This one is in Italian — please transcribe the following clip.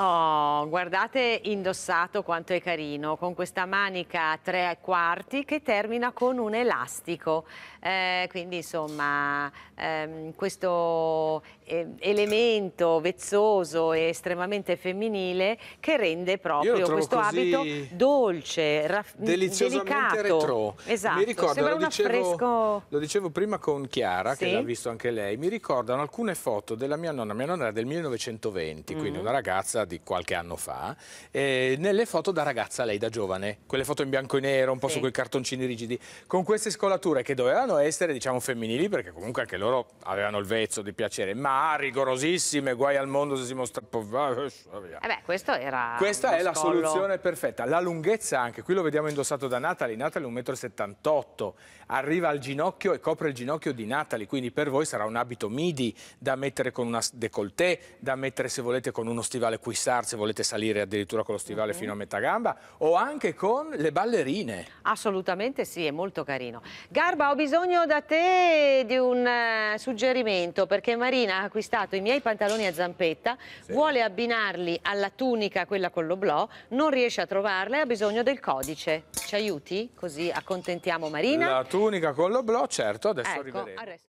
Oh, guardate indossato quanto è carino, con questa manica tre quarti che termina con un elastico. Eh, quindi insomma ehm, questo eh, elemento vezzoso e estremamente femminile che rende proprio questo abito dolce, raff- mm, deliziosamente delicato. retro. Esatto, mi ricordo, lo dicevo, lo dicevo, prima con Chiara, sì? che l'ha visto anche lei, mi ricordano alcune foto della mia nonna, mia nonna era del 1920, mm -hmm. quindi mm-hmm. una ragazza di qualche anno fa, eh, nelle foto da ragazza, lei da giovane, quelle foto in bianco e nero, un po' sì. su quei cartoncini rigidi, con queste scolature che dovevano essere, diciamo, femminili, perché comunque anche loro avevano il vezzo di piacere, ma rigorosissime, guai al mondo se si mostra... Eh beh, questo era Questa è scollo. la soluzione perfetta. La lunghezza anche, qui lo vediamo indossato da Natalie, Natalie 1,78 m, arriva al ginocchio e copre il ginocchio di Natalie, quindi per voi sarà un abito midi da mettere con una decolleté, da mettere se volete con uno stivale qui Star se volete salire addirittura con lo stivale okay. Mhm. fino a metà gamba o anche con le ballerine. Assolutamente sì, è molto carino. Garba, ho bisogno da te di un uh, suggerimento perché Marina ha acquistato i miei pantaloni a zampetta, sì. vuole abbinarli alla tunica, quella con lo blò, non riesce a trovarla e ha bisogno del codice. Ci aiuti? Così accontentiamo Marina. La tunica con lo blò, certo, adesso ecco, arriveremo.